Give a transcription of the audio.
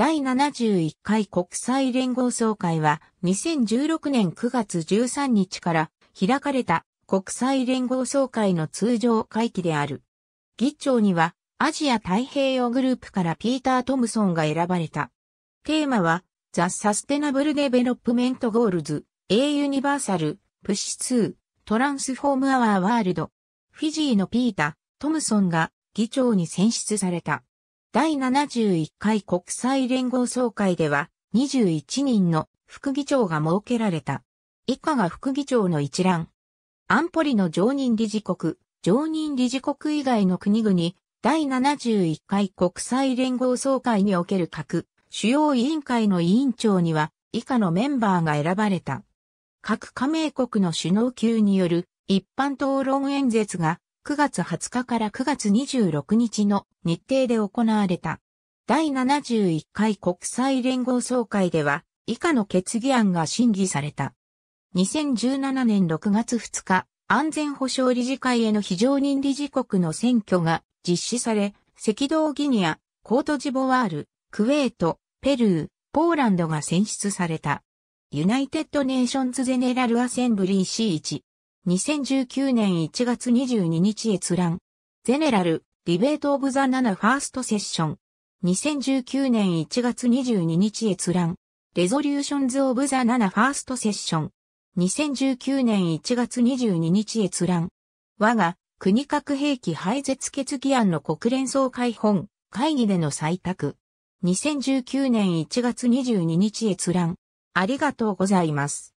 第71回国際連合総会は2016年9月13日から開かれた国際連合総会の通常会期である。議長にはアジア太平洋グループからピーター・トムソンが選ばれた。テーマは The Sustainable Development Goals A Universal Push 2 Transform Our World フィジーのピーター・トムソンが議長に選出された。第71回国際連合総会では21人の副議長が設けられた。以下が副議長の一覧。安保理の常任理事国、常任理事国以外の国々、第71回国際連合総会における各主要委員会の委員長には以下のメンバーが選ばれた。各加盟国の首脳級による一般討論演説が9月20日から9月26日の日程で行われた。第71回国際連合総会では、以下の決議案が審議された。2017年6月2日、安全保障理事会への非常任理事国の選挙が実施され、赤道ギニア、コートジボワール、クウェート、ペルー、ポーランドが選出された。ユナイテッド・ネーションズ・ゼネラル・アセンブリー C1、2019年1月22日閲覧。ゼネラル、ディベートオブザ7ファーストセッション。2019年1月22日閲覧。レゾリューションズオブザ7ファーストセッション。2019年1月22日閲覧。我が国核兵器廃絶決議案の国連総会本会議での採択。2019年1月22日閲覧。ありがとうございます。